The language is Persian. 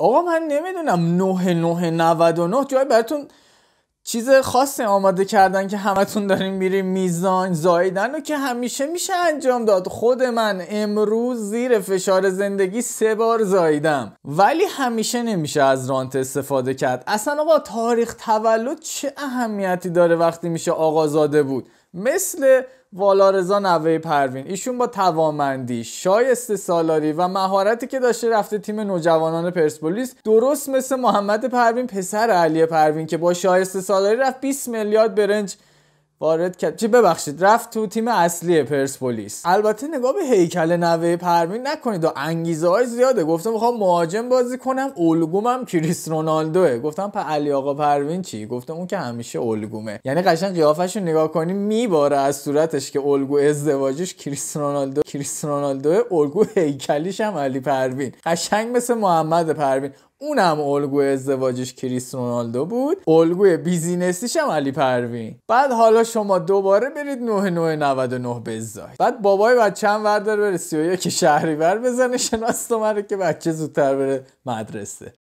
آقا من نمیدونم 9999 جای براتون چیز خاصی آماده کردن که همتون داریم میریم میزان زایدن و که همیشه میشه انجام داد خود من امروز زیر فشار زندگی سه بار زایدم ولی همیشه نمیشه از رانت استفاده کرد اصلا آقا تاریخ تولد چه اهمیتی داره وقتی میشه آقازاده بود مثل والارزا نوه پروین ایشون با توامندی شایسته سالاری و مهارتی که داشته رفته تیم نوجوانان پرسپولیس درست مثل محمد پروین پسر علی پروین که با شایسته سالاری رفت 20 میلیارد برنج وارد کرد چی ببخشید رفت تو تیم اصلی پرسپولیس البته نگاه به هیکل نوه پروین نکنید و انگیزه های زیاده گفتم میخوام مهاجم بازی کنم الگومم کریس رونالدوه گفتم په علی آقا پروین چی گفتم اون که همیشه الگومه یعنی قشنگ قیافش رو نگاه کنی میباره از صورتش که الگو ازدواجش کریس رونالدو کریس رونالدوه الگو هیکلیش هم علی پروین قشنگ مثل محمد پروین اونم الگو ازدواجش کریس رونالدو بود الگوی بیزینسیش هم علی پروین بعد حالا شما دوباره برید 9999 بزنید بعد بابای بچه هم وردار بره 31 بر بزنه شناس تو که بچه زودتر بره مدرسه